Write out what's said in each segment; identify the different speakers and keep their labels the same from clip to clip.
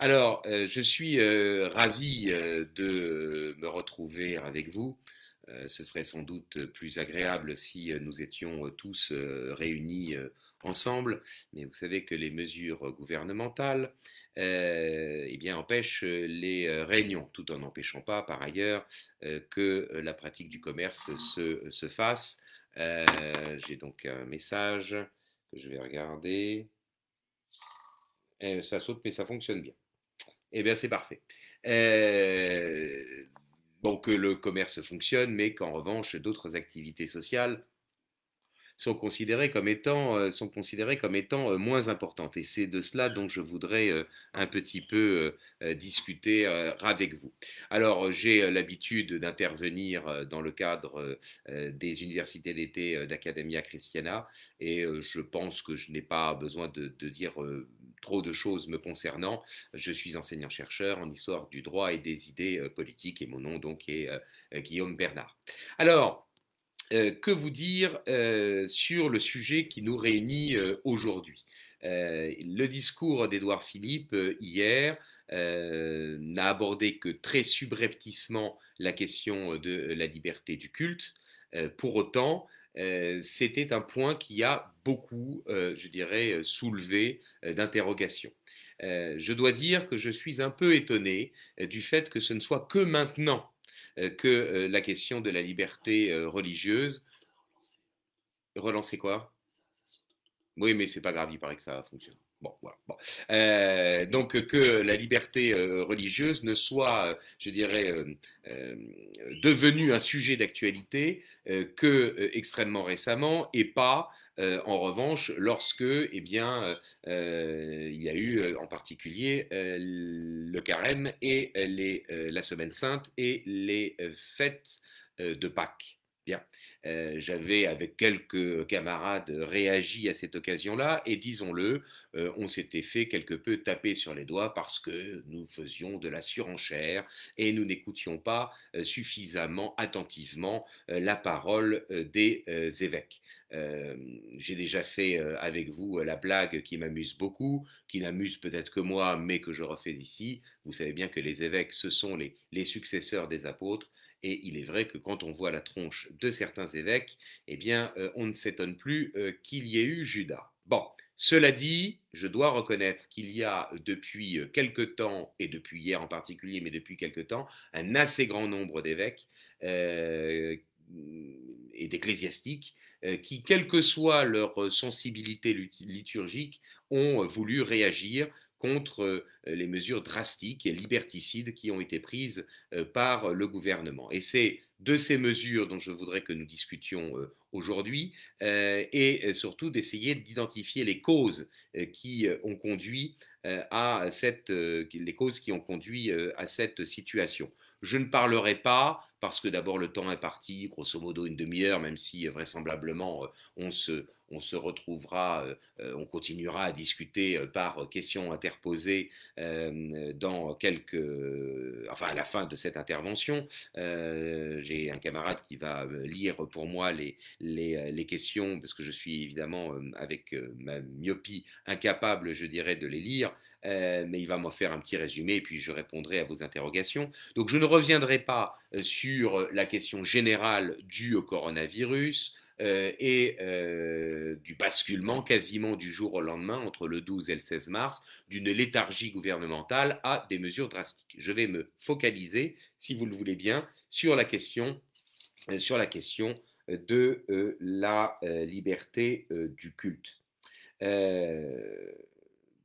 Speaker 1: Alors, euh, je suis euh, ravi euh, de me retrouver avec vous. ce serait sans doute plus agréable si nous étions tous réunis ensemble, mais vous savez que les mesures gouvernementales eh bien, empêchent les réunions, tout en n'empêchant pas, par ailleurs, que la pratique du commerce se, fasse. J'ai donc un message que je vais regarder. ça saute, mais ça fonctionne bien. Eh bien, c'est parfait. bon, euh, que euh, le commerce fonctionne, mais qu'en revanche, d'autres activités sociales sont considérées comme étant, euh, sont considérées comme étant moins importantes. Et c'est de cela dont je voudrais un petit peu discuter avec vous. Alors, j'ai l'habitude d'intervenir dans le cadre des universités d'été d'Academia Christiana et je pense que je n'ai pas besoin de dire trop de choses me concernant. Je suis enseignant-chercheur en histoire du droit et des idées euh, politiques et mon nom donc est euh, euh, Guillaume Bernard. Alors, que vous dire sur le sujet qui nous réunit aujourd'hui Le discours d'Édouard Philippe hier n'a abordé que très subrepticement la question de la liberté du culte. pour autant, euh, c'était un point qui a beaucoup, euh, je dirais, euh, soulevé d'interrogations. je dois dire que je suis un peu étonné du fait que ce ne soit que maintenant que la question de la liberté religieuse relancer quoi Oui, mais c'est pas grave, il paraît que ça fonctionne. Euh, donc euh, que la liberté euh, religieuse ne soit, je dirais, devenue un sujet d'actualité que extrêmement récemment et pas, en revanche, lorsque, eh bien, il y a eu en particulier le carême et les, la semaine sainte et les fêtes de Pâques. Bien, euh, j'avais avec quelques camarades réagi à cette occasion-là et disons-le, euh, on s'était fait quelque peu taper sur les doigts parce que nous faisions de la surenchère et nous n'écoutions pas euh, suffisamment attentivement la parole des évêques. j'ai déjà fait avec vous la blague qui m'amuse beaucoup, qui n'amuse peut-être que moi, mais que je refais ici. Vous savez bien que les évêques, ce sont les successeurs des apôtres. Et il est vrai que quand on voit la tronche de certains évêques, eh bien, euh, on ne s'étonne plus euh, qu'il y ait eu Judas. Bon, cela dit, je dois reconnaître qu'il y a depuis euh, quelque temps, et depuis hier en particulier, mais depuis quelque temps, un assez grand nombre d'évêques et d'ecclésiastiques qui, quelle que soit leur sensibilité liturgique, ont voulu réagir contre euh, les mesures drastiques et liberticides qui ont été prises euh, par le gouvernement. Et c'est de ces mesures dont je voudrais que nous discutions euh, aujourd'hui et surtout d'essayer d'identifier les causes qui ont conduit euh, à cette, euh, les causes qui ont conduit euh, à cette situation. Je ne parlerai pas, parce que d'abord le temps est parti, grosso modo une demi-heure, même si vraisemblablement on se, on se retrouvera, on continuera à discuter par questions interposées dans quelques, enfin à la fin de cette intervention. J'ai un camarade qui va lire pour moi les, les, les, questions, parce que je suis évidemment avec ma myopie incapable, je dirais, de les lire. Euh, mais il va m'en faire un petit résumé et puis je répondrai à vos interrogations. Donc je ne reviendrai pas euh, sur euh, la question générale due au coronavirus et du basculement quasiment du jour au lendemain entre le 12 et le 16 mars d'une léthargie gouvernementale à des mesures drastiques. Je vais me focaliser, si vous le voulez bien, sur la question, sur la question de la liberté du culte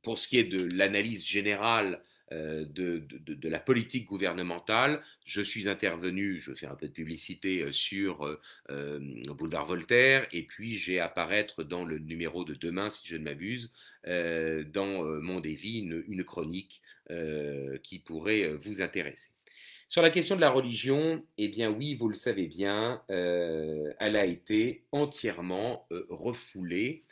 Speaker 1: pour ce qui est de l'analyse générale euh, de, la politique gouvernementale. Je suis intervenu, je fais un peu de publicité euh, sur euh, Boulevard Voltaire, et puis j'ai apparaître dans le numéro de demain, si je ne m'abuse, dans Mon Dévi, une, chronique qui pourrait vous intéresser. Sur la question de la religion, eh bien oui, vous le savez bien, elle a été entièrement refoulée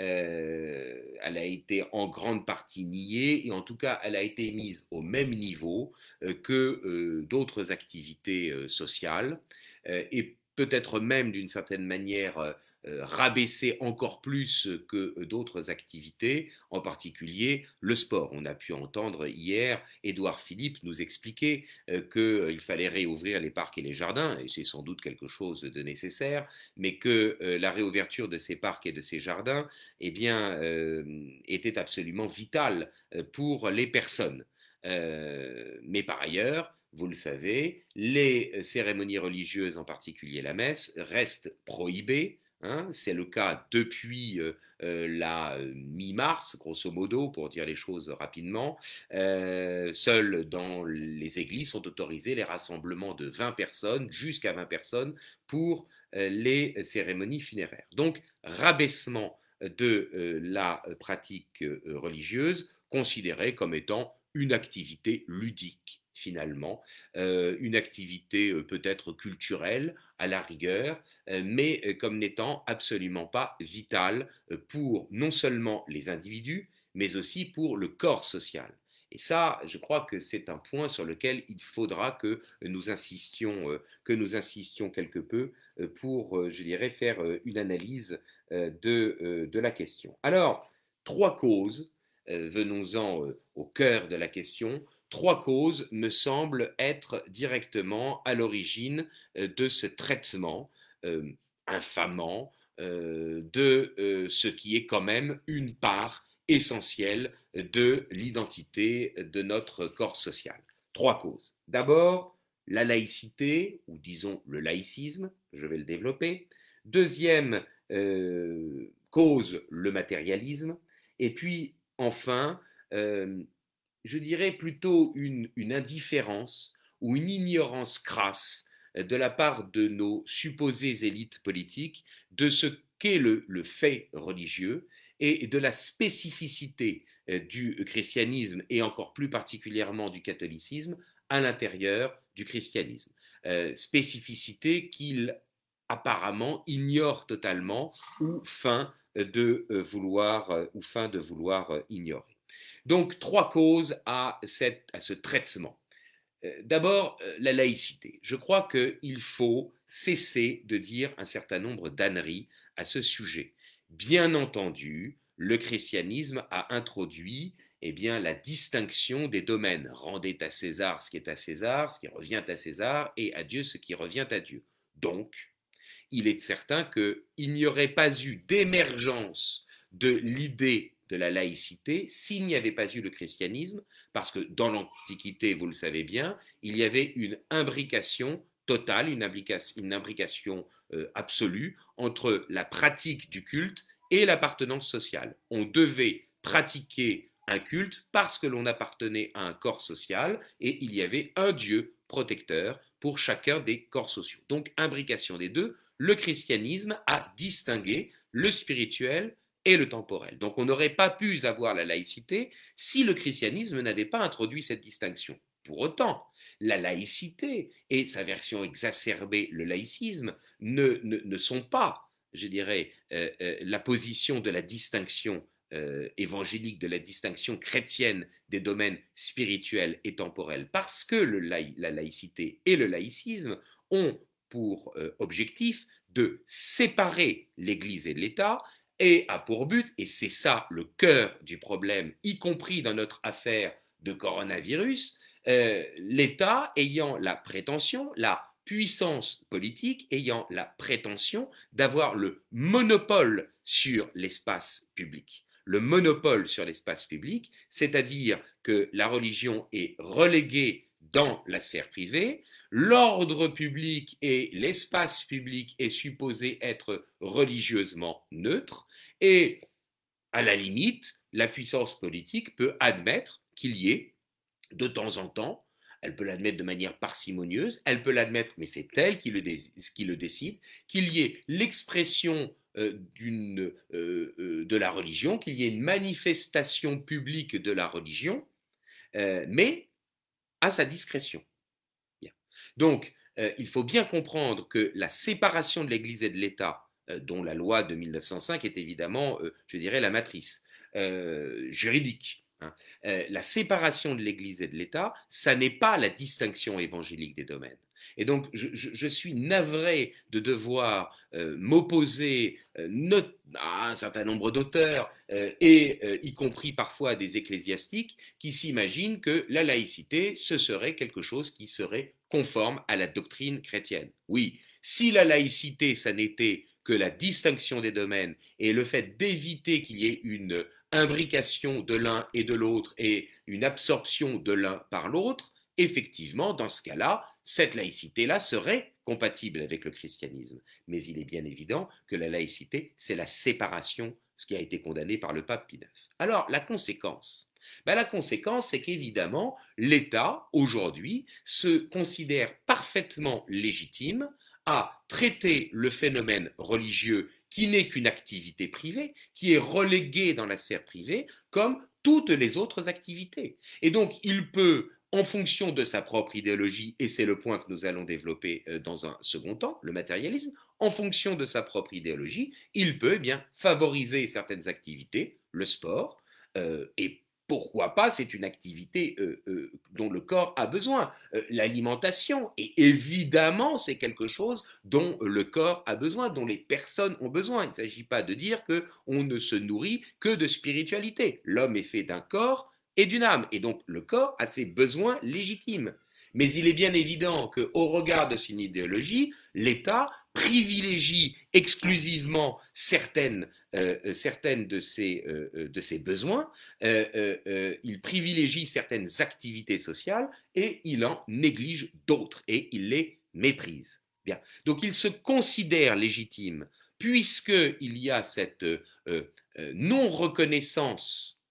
Speaker 1: euh, elle a été en grande partie niée et en tout cas elle a été mise au même niveau euh, que euh, d'autres activités sociales et peut-être même d'une certaine manière euh, euh, rabaisser encore plus que euh, d'autres activités, en particulier le sport. On a pu entendre hier Édouard Philippe nous expliquer qu'il fallait réouvrir les parcs et les jardins, et c'est sans doute quelque chose de nécessaire, mais que la réouverture de ces parcs et de ces jardins eh bien, était absolument vitale pour les personnes. mais par ailleurs, vous le savez, les euh, cérémonies religieuses, en particulier la messe, restent prohibées. Hein. c'est le cas depuis euh, euh, la mi-mars, grosso modo, pour dire les choses rapidement. Seules dans les églises sont autorisés les rassemblements de 20 personnes, jusqu'à 20 personnes, pour les cérémonies funéraires. Donc, rabaissement de la pratique religieuse, considérée comme étant une activité ludique finalement, euh, une activité euh, peut-être culturelle à la rigueur, euh, mais comme n'étant absolument pas vitale pour non seulement les individus, mais aussi pour le corps social. Et ça, je crois que c'est un point sur lequel il faudra que nous insistions, que nous insistions quelque peu pour, je dirais, faire une analyse de, de la question. Alors, trois causes euh, venons-en euh, au cœur de la question, trois causes me semblent être directement à l'origine euh, de ce traitement infamant de ce qui est quand même une part essentielle de l'identité de notre corps social. Trois causes. D'abord, la laïcité, ou disons le laïcisme, je vais le développer. Deuxième cause, le matérialisme. Et puis, enfin, euh, je dirais plutôt une, indifférence ou une ignorance crasse euh, de la part de nos supposées élites politiques de ce qu'est le, fait religieux et de la spécificité euh, du christianisme et encore plus particulièrement du catholicisme à l'intérieur du christianisme. spécificité qu'il apparemment ignore totalement ou fin. Euh, euh, de vouloir ou fin de vouloir ignorer. Donc trois causes à, à ce traitement. Euh, d'abord, la laïcité. Je crois qu'il faut cesser de dire un certain nombre d'âneries à ce sujet. Bien entendu, le christianisme a introduit eh bien, la distinction des domaines. Rendez à César ce qui est à César, ce qui revient à César, et à Dieu ce qui revient à Dieu. Donc, il est certain qu'il n'y aurait pas eu d'émergence de l'idée de la laïcité s'il n'y avait pas eu le christianisme, parce que dans l'Antiquité, vous le savez bien, il y avait une imbrication totale, une imbrication, euh, absolue entre la pratique du culte et l'appartenance sociale. On devait pratiquer un culte parce que l'on appartenait à un corps social et il y avait un Dieu protecteur pour chacun des corps sociaux. Donc, imbrication des deux, le christianisme a distingué le spirituel et le temporel. Donc, on n'aurait pas pu avoir la laïcité si le christianisme n'avait pas introduit cette distinction. Pour autant, la laïcité et sa version exacerbée, le laïcisme, ne, ne, ne sont pas, je dirais, euh, euh, la position de la distinction euh, évangélique de la distinction chrétienne des domaines spirituels et temporels, parce que le la laïcité et le laïcisme ont pour euh, objectif de séparer l'Église et l'État, et a pour but, et c'est ça le cœur du problème, y compris dans notre affaire de coronavirus, euh, l'État ayant la prétention, la puissance politique ayant la prétention d'avoir le monopole sur l'espace public le monopole sur l'espace public, c'est-à-dire que la religion est reléguée dans la sphère privée, l'ordre public et l'espace public est supposé être religieusement neutre, et à la limite, la puissance politique peut admettre qu'il y ait de temps en temps, elle peut l'admettre de manière parcimonieuse, elle peut l'admettre, mais c'est elle qui le, qui le décide, qu'il y ait l'expression euh, euh, euh, de la religion, qu'il y ait une manifestation publique de la religion, mais à sa discrétion. Donc, il faut bien comprendre que la séparation de l'Église et de l'État, dont la loi de 1905 est évidemment, je dirais, la matrice juridique, Hein. Euh, la séparation de l'Église et de l'État, ça n'est pas la distinction évangélique des domaines. Et donc, je, suis navré de devoir euh, m'opposer euh, à un certain nombre d'auteurs, et y compris parfois des ecclésiastiques, qui s'imaginent que la laïcité, ce serait quelque chose qui serait conforme à la doctrine chrétienne. Oui, si la laïcité, ça n'était que la distinction des domaines et le fait d'éviter qu'il y ait une imbrication de l'un et de l'autre et une absorption de l'un par l'autre, effectivement, dans ce cas-là, cette laïcité-là serait compatible avec le christianisme. Mais il est bien évident que la laïcité, c'est la séparation, ce qui a été condamné par le pape Pie Alors, la conséquence ben, La conséquence, c'est qu'évidemment, l'État, aujourd'hui, se considère parfaitement légitime à traiter le phénomène religieux qui n'est qu'une activité privée, qui est reléguée dans la sphère privée, comme toutes les autres activités. Et donc, il peut, en fonction de sa propre idéologie, et c'est le point que nous allons développer euh, dans un second temps, le matérialisme, en fonction de sa propre idéologie, il peut eh bien favoriser certaines activités, le sport, euh, et pourquoi pas, c'est une activité euh, euh, dont le corps a besoin. Euh, l'alimentation, et évidemment, c'est quelque chose dont le corps a besoin, dont les personnes ont besoin. Il ne s'agit pas de dire qu'on ne se nourrit que de spiritualité. L'homme est fait d'un corps et d'une âme, et donc le corps a ses besoins légitimes. Mais il est bien évident qu'au regard de son idéologie, l'État privilégie exclusivement certaines, euh, euh, certaines de, ses, euh, de ses besoins, il privilégie certaines activités sociales et il en néglige d'autres et il les méprise. Bien. Donc il se considère légitime puisqu'il y a cette non-reconnaissance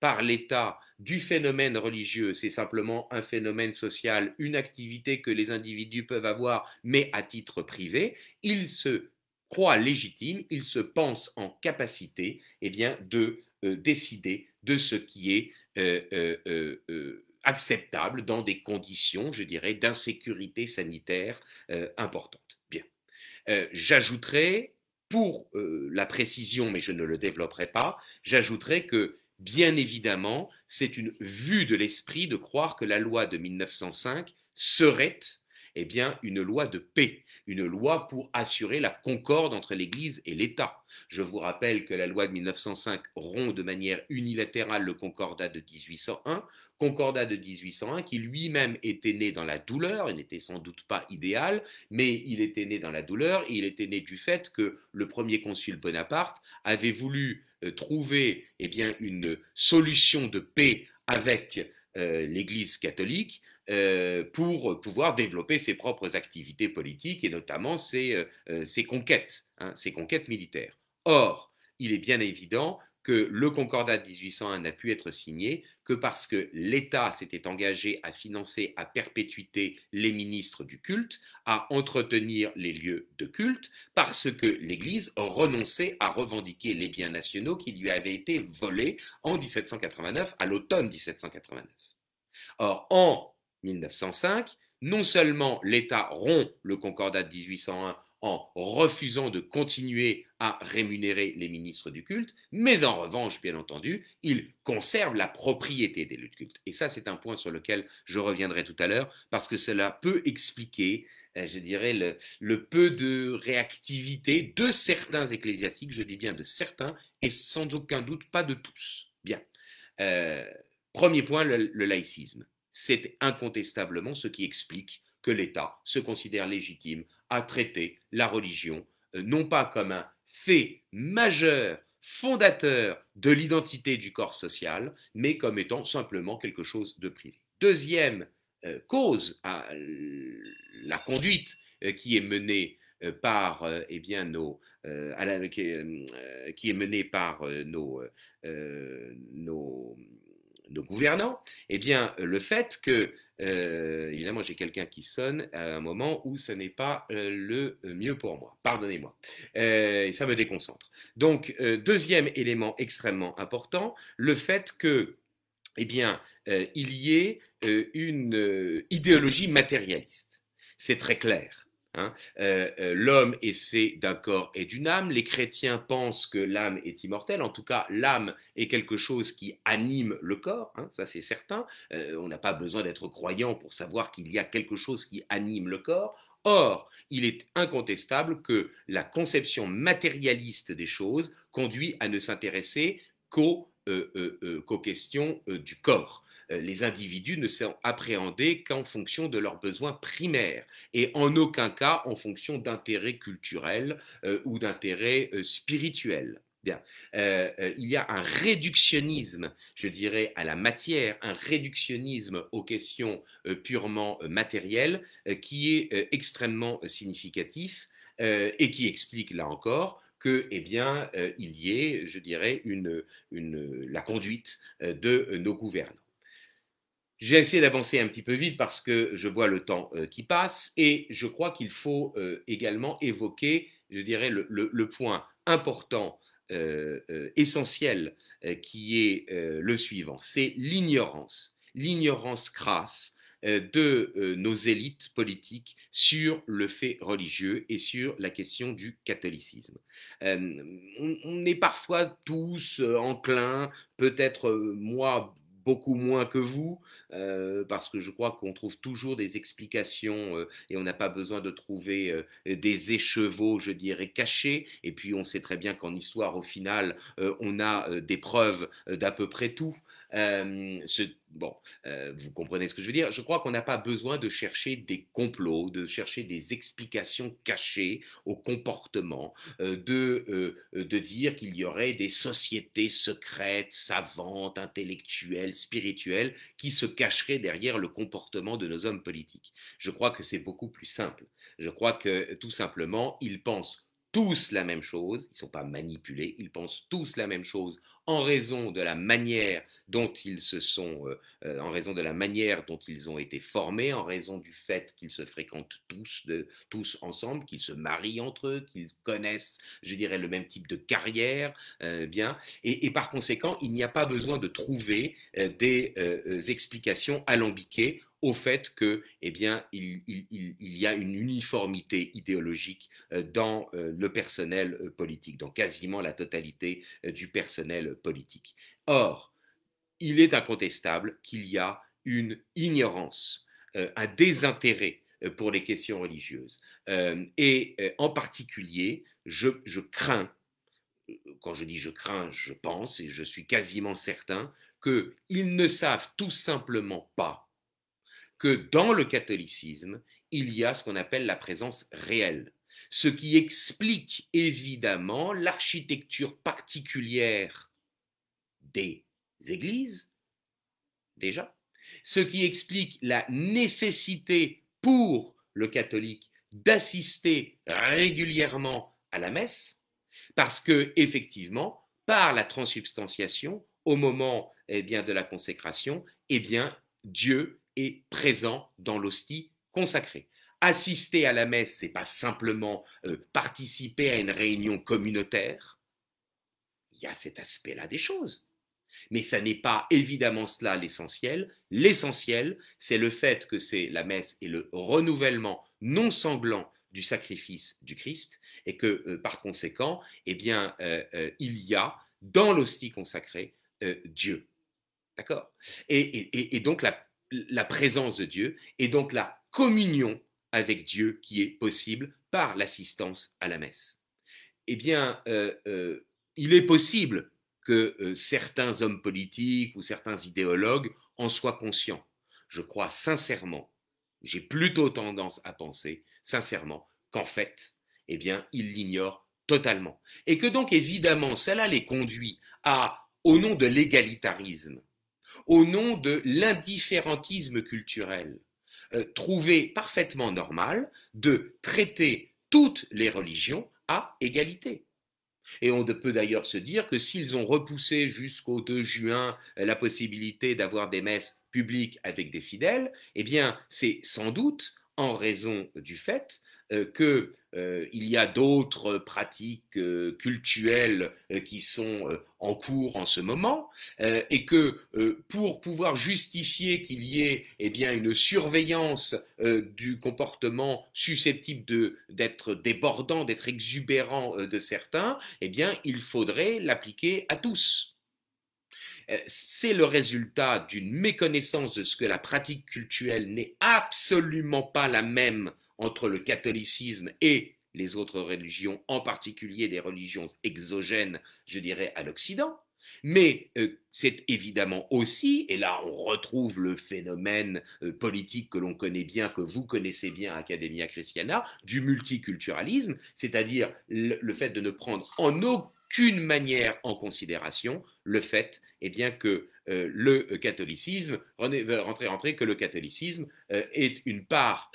Speaker 1: par l'État du phénomène religieux, c'est simplement un phénomène social, une activité que les individus peuvent avoir, mais à titre privé, ils se croient légitimes, ils se pensent en capacité eh bien, de euh, décider de ce qui est euh, euh, acceptable dans des conditions, je dirais, d'insécurité sanitaire importante. Bien. J'ajouterai, pour la précision, mais je ne le développerai pas, j'ajouterai que Bien évidemment, c'est une vue de l'esprit de croire que la loi de 1905 serait eh bien, une loi de paix, une loi pour assurer la concorde entre l'Église et l'État. Je vous rappelle que la loi de 1905 rompt de manière unilatérale le Concordat de 1801, Concordat de 1801 qui lui-même était né dans la douleur, il n'était sans doute pas idéal, mais il était né dans la douleur et il était né du fait que le premier consul Bonaparte avait voulu euh, trouver eh bien, une solution de paix avec euh, l'Église catholique euh, pour pouvoir développer ses propres activités politiques et notamment ses, euh, conquêtes, hein, ses conquêtes militaires. Or, il est bien évident que le concordat de 1801 n'a pu être signé que parce que l'État s'était engagé à financer à perpétuité les ministres du culte, à entretenir les lieux de culte, parce que l'Église renonçait à revendiquer les biens nationaux qui lui avaient été volés en 1789, à l'automne 1789. Or, en 1905, non seulement l'État rompt le concordat de 1801 en refusant de continuer à rémunérer les ministres du culte, mais en revanche, bien entendu, ils conservent la propriété des lieux de culte. Et ça, c'est un point sur lequel je reviendrai tout à l'heure, parce que cela peut expliquer, euh, je dirais, le, peu de réactivité de certains ecclésiastiques, je dis bien de certains, et sans aucun doute pas de tous. Bien. Euh, premier point, le laïcisme. C'est incontestablement ce qui explique que l'État se considère légitime à traiter la religion, euh, non pas comme un fait majeur, fondateur de l'identité du corps social, mais comme étant simplement quelque chose de privé. Deuxième euh, cause à la conduite euh, qui est menée par et bien nos qui, est, menée par nos, nos gouvernants, et eh bien le fait que évidemment, euh, j'ai quelqu'un qui sonne à un moment où ce n'est pas euh, le mieux pour moi. Pardonnez-moi. Euh, ça me déconcentre. Donc, deuxième élément extrêmement important, le fait que, eh bien, il y ait une idéologie matérialiste. C'est très clair. Hein. Euh, euh, l'homme est fait d'un corps et d'une âme. Les chrétiens pensent que l'âme est immortelle. En tout cas, l'âme est quelque chose qui anime le corps. Hein, ça, c'est certain. Euh, on n'a pas besoin d'être croyant pour savoir qu'il y a quelque chose qui anime le corps. Or, il est incontestable que la conception matérialiste des choses conduit à ne s'intéresser qu'aux euh, euh, euh, qu'aux questions du corps. Les individus ne sont appréhendés qu'en fonction de leurs besoins primaires et en aucun cas en fonction d'intérêts culturels ou d'intérêts spirituels. Bien. il y a un réductionnisme, je dirais, à la matière, un réductionnisme aux questions purement matérielles qui est extrêmement significatif et qui explique, là encore, que, eh bien, euh, il y ait, je dirais, une, la conduite euh, de nos gouvernants. J'ai essayé d'avancer un petit peu vite parce que je vois le temps euh, qui passe et je crois qu'il faut également évoquer, je dirais, le, point important, essentiel, qui est le suivant, c'est l'ignorance, l'ignorance crasse euh, de euh, nos élites politiques sur le fait religieux et sur la question du catholicisme. Euh, on, est parfois tous enclins, peut-être moi beaucoup moins que vous, parce que je crois qu'on trouve toujours des explications et on n'a pas besoin de trouver des écheveaux, je dirais, cachés. Et puis on sait très bien qu'en histoire, au final, on a des preuves d'à peu près tout. Euh, bon, euh, vous comprenez ce que je veux dire. Je crois qu'on n'a pas besoin de chercher des complots, de chercher des explications cachées au comportement, euh, de, de dire qu'il y aurait des sociétés secrètes, savantes, intellectuelles, spirituelles, qui se cacheraient derrière le comportement de nos hommes politiques. Je crois que c'est beaucoup plus simple. Je crois que tout simplement, ils pensent tous la même chose, ils ne sont pas manipulés, ils pensent tous la même chose en raison de la manière dont ils se sont, euh, euh, en raison de la manière dont ils ont été formés, en raison du fait qu'ils se fréquentent tous, tous ensemble, qu'ils se marient entre eux, qu'ils connaissent, je dirais, le même type de carrière, euh, bien, et, par conséquent, il n'y a pas besoin de trouver des explications alambiquées au fait que, eh bien, il, il, y a une uniformité idéologique euh, dans euh, le personnel euh, politique, dans quasiment la totalité du personnel politique. Or, il est incontestable qu'il y a une ignorance, un désintérêt pour les questions religieuses. et en particulier, je, je crains quand je dis je crains, je pense et je suis quasiment certain qu'ils ne savent tout simplement pas que dans le catholicisme, il y a ce qu'on appelle la présence réelle, ce qui explique évidemment l'architecture particulière des églises, déjà, ce qui explique la nécessité pour le catholique d'assister régulièrement à la messe, parce que effectivement, par la transubstantiation, au moment eh bien, de la consécration, eh bien, Dieu est présent dans l'hostie consacrée. Assister à la messe, c'est pas simplement euh, participer à une réunion communautaire. Il y a cet aspect-là des choses. Mais ça n'est pas évidemment cela l'essentiel. L'essentiel, c'est le fait que c'est la messe et le renouvellement non sanglant du sacrifice du Christ et que euh, par conséquent, eh bien, euh, il y a dans l'hostie consacrée Dieu. D'accord et donc la la présence de Dieu et donc la communion avec Dieu qui est possible par l'assistance à la messe. Eh bien, euh, euh, il est possible que euh, certains hommes politiques ou certains idéologues en soient conscients. Je crois sincèrement, j'ai plutôt tendance à penser sincèrement qu'en fait, eh bien, ils l'ignorent totalement. Et que donc, évidemment, cela les conduit à, au nom de l'égalitarisme, au nom de l'indifférentisme culturel, euh, trouvé parfaitement normal de traiter toutes les religions à égalité. Et on peut d'ailleurs se dire que s'ils ont repoussé jusqu'au 2 juin euh, la possibilité d'avoir des messes publiques avec des fidèles, eh bien c'est sans doute en raison du fait euh, que euh, il y a d'autres pratiques euh, cultuelles qui sont en cours en ce moment, et que pour pouvoir justifier qu'il y ait eh bien, une surveillance du comportement susceptible d'être débordant, d'être exubérant de certains, eh bien, il faudrait l'appliquer à tous c'est le résultat d'une méconnaissance de ce que la pratique culturelle n'est absolument pas la même entre le catholicisme et les autres religions, en particulier des religions exogènes, je dirais, à l'Occident. Mais euh, c'est évidemment aussi, et là on retrouve le phénomène euh, politique que l'on connaît bien, que vous connaissez bien, Academia Christiana, du multiculturalisme, c'est-à-dire le, fait de ne prendre en aucune manière en considération le fait et eh bien, que euh, le catholicisme, rentrer, rentrer, que le catholicisme est une part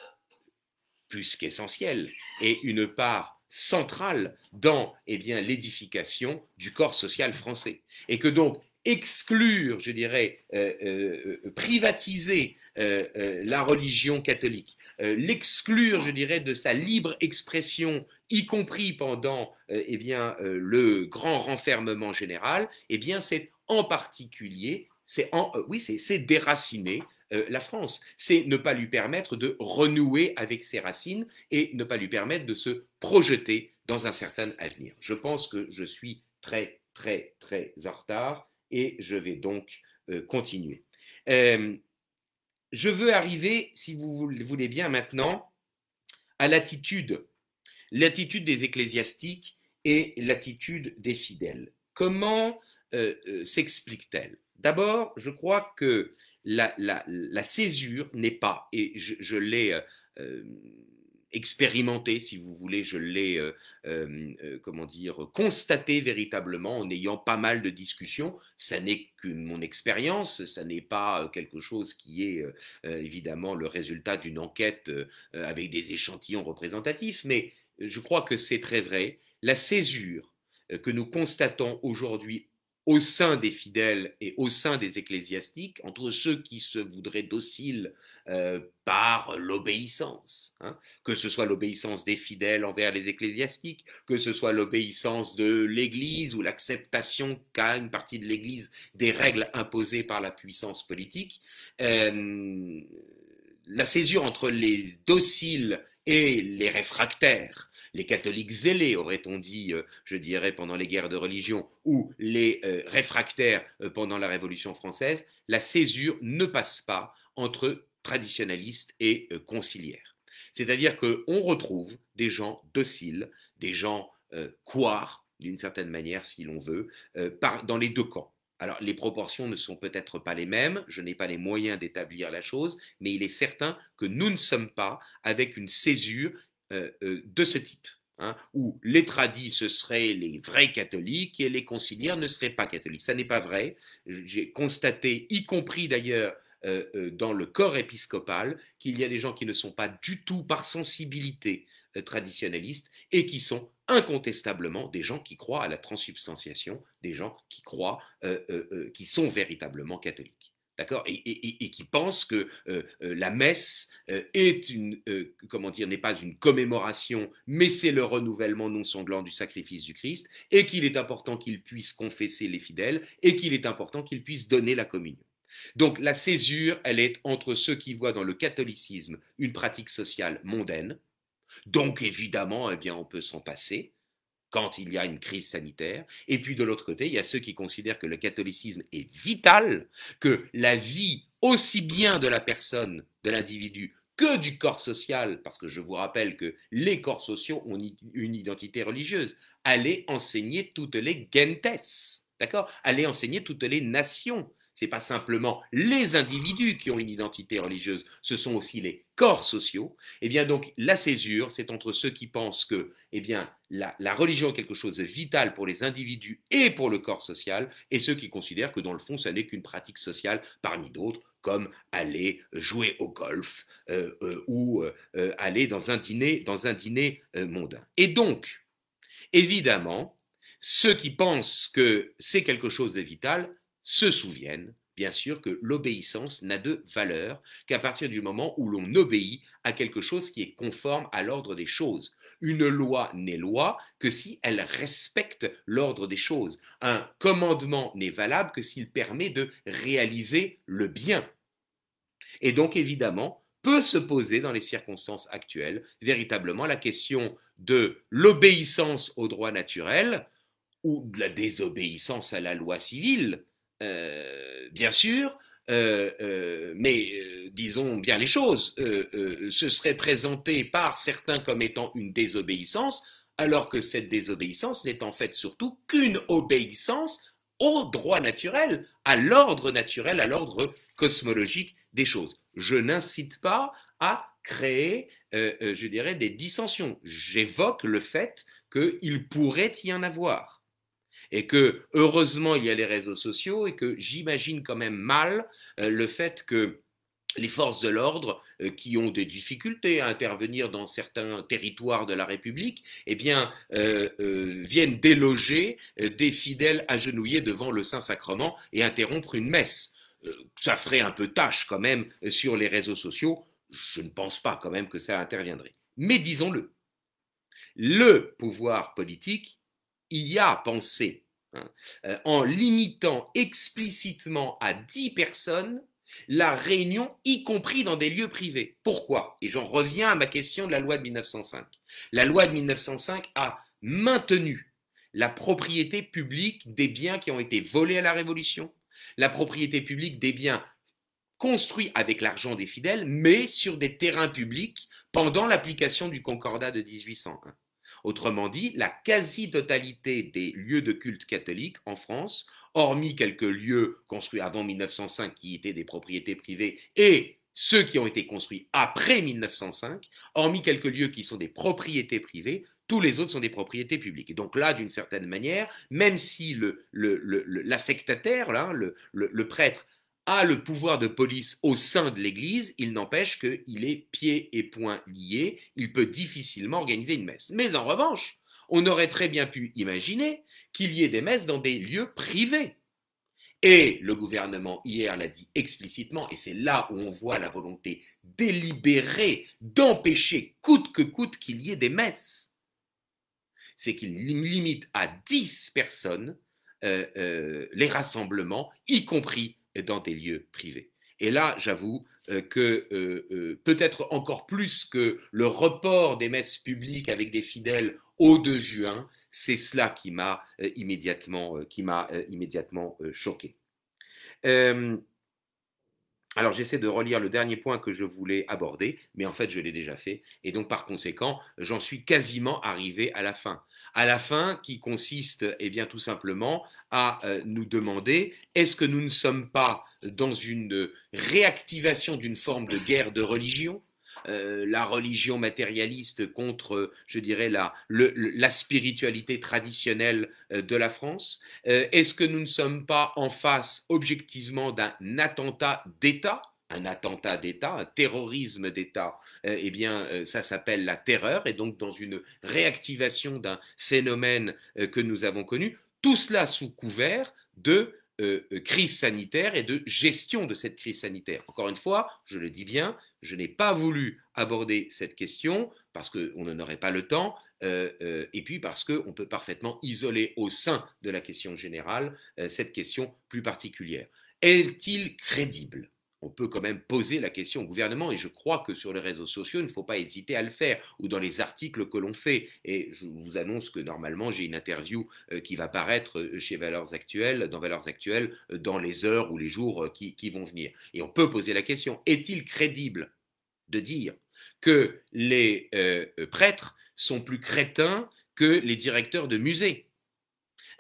Speaker 1: plus qu'essentielle et une part centrale dans eh bien l'édification du corps social français et que donc exclure, je dirais, euh, euh, privatiser euh, la religion catholique, l'exclure, je dirais, de sa libre expression, y compris pendant eh bien, le grand renfermement général, et eh bien, c'est en particulier, c'est en, oui, c'est déraciner euh, la France. C'est ne pas lui permettre de renouer avec ses racines et ne pas lui permettre de se projeter dans un certain avenir. Je pense que je suis très, très, très en retard et je vais donc euh, continuer. Euh, je veux arriver, si vous voulez bien maintenant, à l'attitude, l'attitude des ecclésiastiques et l'attitude des fidèles. Comment s'explique-t-elle D'abord, je crois que la, césure n'est pas, et je, l'ai euh, euh, expérimenté, si vous voulez, je l'ai, euh, comment dire, constaté véritablement en ayant pas mal de discussions. Ça n'est que mon expérience, ça n'est pas quelque chose qui est évidemment le résultat d'une enquête avec des échantillons représentatifs, mais je crois que c'est très vrai. La césure que nous constatons aujourd'hui au sein des fidèles et au sein des ecclésiastiques, entre ceux qui se voudraient dociles euh, par l'obéissance, hein. que ce soit l'obéissance des fidèles envers les ecclésiastiques, que ce soit l'obéissance de l'Église ou l'acceptation qu'a une partie de l'Église des règles imposées par la puissance politique, euh, la césure entre les dociles et les réfractaires les catholiques zélés, aurait-on dit, euh, je dirais, pendant les guerres de religion, ou les euh, réfractaires euh, pendant la Révolution française, la césure ne passe pas entre traditionnalistes et conciliaires. C'est-à-dire qu'on retrouve des gens dociles, des gens quoi d'une certaine manière, si l'on veut, dans les deux camps. Alors, les proportions ne sont peut-être pas les mêmes, je n'ai pas les moyens d'établir la chose, mais il est certain que nous ne sommes pas avec une césure euh, euh, de ce type, hein, où les tradis, ce seraient les vrais catholiques et les conciliaires ne seraient pas catholiques. Ça n'est pas vrai. J'ai constaté, y compris d'ailleurs euh, dans le corps épiscopal, qu'il y a des gens qui ne sont pas du tout par sensibilité traditionnaliste et qui sont incontestablement des gens qui croient à la transubstantiation, des gens qui croient, qui sont véritablement catholiques. D'accord et, qui pensent que euh, euh, la messe euh, est une, comment dire, n'est pas une commémoration, mais c'est le renouvellement non sanglant du sacrifice du Christ, et qu'il est important qu'il puisse confesser les fidèles, et qu'il est important qu'il puisse donner la communion. Donc la césure, elle est entre ceux qui voient dans le catholicisme une pratique sociale mondaine, donc évidemment, eh bien, on peut s'en passer, quand il y a une crise sanitaire. Et puis de l'autre côté, il y a ceux qui considèrent que le catholicisme est vital, que la vie aussi bien de la personne, de l'individu, que du corps social, parce que je vous rappelle que les corps sociaux ont une identité religieuse. Allez enseigner toutes les gentes, d'accord Allez enseigner toutes les nations. c'est pas simplement les individus qui ont une identité religieuse, ce sont aussi les corps sociaux. Et eh bien donc la césure, c'est entre ceux qui pensent que, eh bien, la, religion est quelque chose de vital pour les individus et pour le corps social, et ceux qui considèrent que dans le fond, ça n'est qu'une pratique sociale parmi d'autres, comme aller jouer au golf euh, euh, ou euh, aller dans un dîner, dans un dîner mondain. Et donc, évidemment, ceux qui pensent que c'est quelque chose de vital se souviennent bien sûr, que l'obéissance n'a de valeur qu'à partir du moment où l'on obéit à quelque chose qui est conforme à l'ordre des choses. Une loi n'est loi que si elle respecte l'ordre des choses. Un commandement n'est valable que s'il permet de réaliser le bien. Et donc, évidemment, peut se poser dans les circonstances actuelles véritablement la question de l'obéissance au droit naturel ou de la désobéissance à la loi civile euh, bien sûr, euh, euh, mais disons bien les choses, ce serait présenté par certains comme étant une désobéissance, alors que cette désobéissance n'est en fait surtout qu'une obéissance au droit naturel, à l'ordre naturel, à l'ordre cosmologique des choses. Je n'incite pas à créer, je dirais, des dissensions. J'évoque le fait qu'il pourrait y en avoir et que heureusement il y a les réseaux sociaux et que j'imagine quand même mal euh, le fait que les forces de l'ordre euh, qui ont des difficultés à intervenir dans certains territoires de la République, eh bien, euh, viennent déloger des fidèles agenouillés devant le Saint-Sacrement et interrompre une messe. ça ferait un peu tâche quand même sur les réseaux sociaux. Je ne pense pas quand même que ça interviendrait. Mais disons-le, le pouvoir politique y a pensé, hein. euh, en limitant explicitement à 10 personnes la réunion, y compris dans des lieux privés. Pourquoi Et j'en reviens à ma question de la loi de 1905. La loi de 1905 a maintenu la propriété publique des biens qui ont été volés à la Révolution, la propriété publique des biens construits avec l'argent des fidèles, mais sur des terrains publics pendant l'application du Concordat de 1801. Autrement dit, la quasi-totalité des lieux de culte catholique en France, hormis quelques lieux construits avant 1905 qui étaient des propriétés privées et ceux qui ont été construits après 1905, hormis quelques lieux qui sont des propriétés privées, tous les autres sont des propriétés publiques. Et donc là, d'une certaine manière, même si l'affectataire, le, le prêtre, a le pouvoir de police au sein de l'Église, il n'empêche qu'il est pied et poings liés, il peut difficilement organiser une messe. Mais en revanche, on aurait très bien pu imaginer qu'il y ait des messes dans des lieux privés. Et le gouvernement hier l'a dit explicitement, et c'est là où on voit la volonté délibérée d'empêcher coûte que coûte qu'il y ait des messes. C'est qu'il limite à 10 personnes euh, euh, les rassemblements, y compris dans des lieux privés. Et là, j'avoue euh, que euh, euh, peut-être encore plus que le report des messes publiques avec des fidèles au 2 juin, c'est cela qui m'a immédiatement, qui m'a immédiatement choqué. Alors j'essaie de relire le dernier point que je voulais aborder, mais en fait je l'ai déjà fait, et donc par conséquent j'en suis quasiment arrivé à la fin. À la fin qui consiste, eh bien tout simplement, à euh, nous demander est-ce que nous ne sommes pas dans une réactivation d'une forme de guerre de religion euh, la religion matérialiste contre, je dirais, la, spiritualité traditionnelle euh, de la France euh, Est-ce que nous ne sommes pas en face, objectivement, d'un attentat d'État un attentat d'État, un terrorisme d'État, eh bien, ça s'appelle la terreur, et donc dans une réactivation d'un phénomène que nous avons connu, tout cela sous couvert de euh, euh, crise sanitaire et de gestion de cette crise sanitaire. Encore une fois, je le dis bien, je n'ai pas voulu aborder cette question parce qu'on n'en aurait pas le temps euh, et puis parce qu'on peut parfaitement isoler au sein de la question générale cette question plus particulière. Est-il crédible on peut quand même poser la question au gouvernement, et je crois que sur les réseaux sociaux, il ne faut pas hésiter à le faire, ou dans les articles que l'on fait. Et je vous annonce que normalement, j'ai une interview euh, qui va paraître euh, chez Valeurs Actuelles, dans Valeurs Actuelles, euh, dans les heures ou les jours qui, vont venir. Et on peut poser la question, est-il crédible de dire que les prêtres sont plus crétins que les directeurs de musées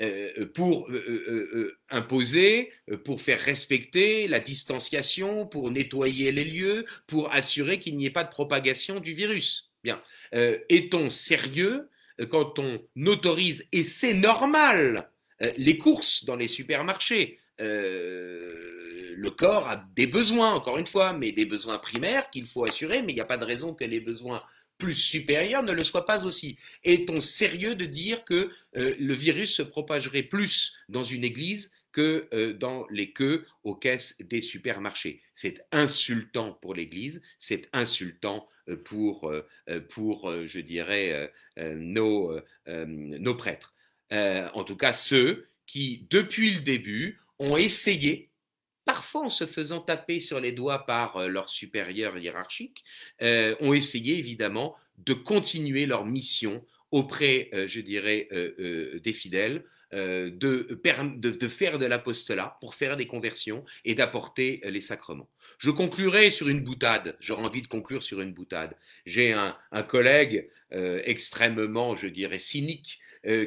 Speaker 1: euh, euh, pour euh, imposer, pour faire respecter la distanciation, pour nettoyer les lieux, pour assurer qu'il n'y ait pas de propagation du virus. Bien, est-on sérieux quand on autorise, et c'est normal, les courses dans les supermarchés le corps a des besoins, encore une fois, mais des besoins primaires qu'il faut assurer, mais il n'y a pas de raison que les besoins plus supérieur ne le soit pas aussi Est-on sérieux de dire que euh, le virus se propagerait plus dans une église que euh, dans les queues aux caisses des supermarchés C'est insultant pour l'église, c'est insultant euh, pour, pour je dirais, nos, nos prêtres. en tout cas, ceux qui, depuis le début, ont essayé parfois en se faisant taper sur les doigts par euh, leurs supérieurs hiérarchiques, euh, ont essayé évidemment de continuer leur mission auprès, euh, je dirais, des fidèles, de, faire de l'apostolat pour faire des conversions et d'apporter les sacrements. Je conclurai sur une boutade, j'aurais envie de conclure sur une boutade. J'ai un, collègue extrêmement, je dirais, cynique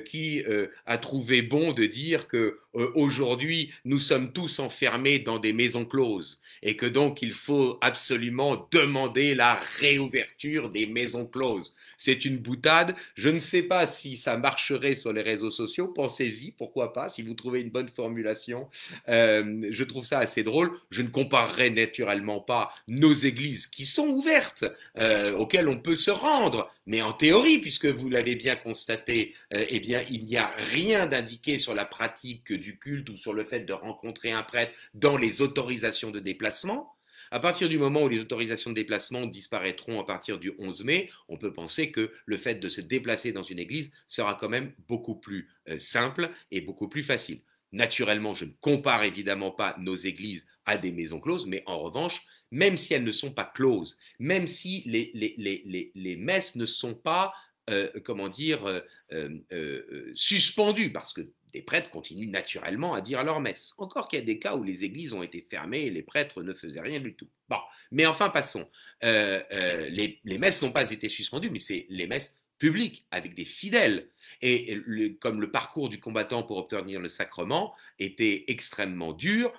Speaker 1: qui a trouvé bon de dire que euh, aujourd'hui nous sommes tous enfermés dans des maisons closes et que donc il faut absolument demander la réouverture des maisons closes. C'est une boutade. Je ne sais pas si ça marcherait sur les réseaux sociaux. Pensez-y, pourquoi pas, si vous trouvez une bonne formulation. Euh, je trouve ça assez drôle. Je ne comparerai naturellement pas nos églises qui sont ouvertes, euh, auxquelles on peut se rendre, mais en théorie, puisque vous l'avez bien constaté, eh bien, il n'y a rien d'indiqué sur la pratique du du culte ou sur le fait de rencontrer un prêtre dans les autorisations de déplacement. À partir du moment où les autorisations de déplacement disparaîtront à partir du 11 mai, on peut penser que le fait de se déplacer dans une église sera quand même beaucoup plus euh, simple et beaucoup plus facile. Naturellement, je ne compare évidemment pas nos églises à des maisons closes, mais en revanche, même si elles ne sont pas closes, même si les, les, les, les messes ne sont pas, euh, comment dire, euh, suspendues, parce que des prêtres continuent naturellement à dire leur messe, encore qu'il y a des cas où les églises ont été fermées et les prêtres ne faisaient rien du tout. Bon, mais enfin, passons. Euh, euh, les, messes n'ont pas été suspendues, mais c'est les messes publiques, avec des fidèles. Et comme le parcours du combattant pour obtenir le sacrement était extrêmement dur,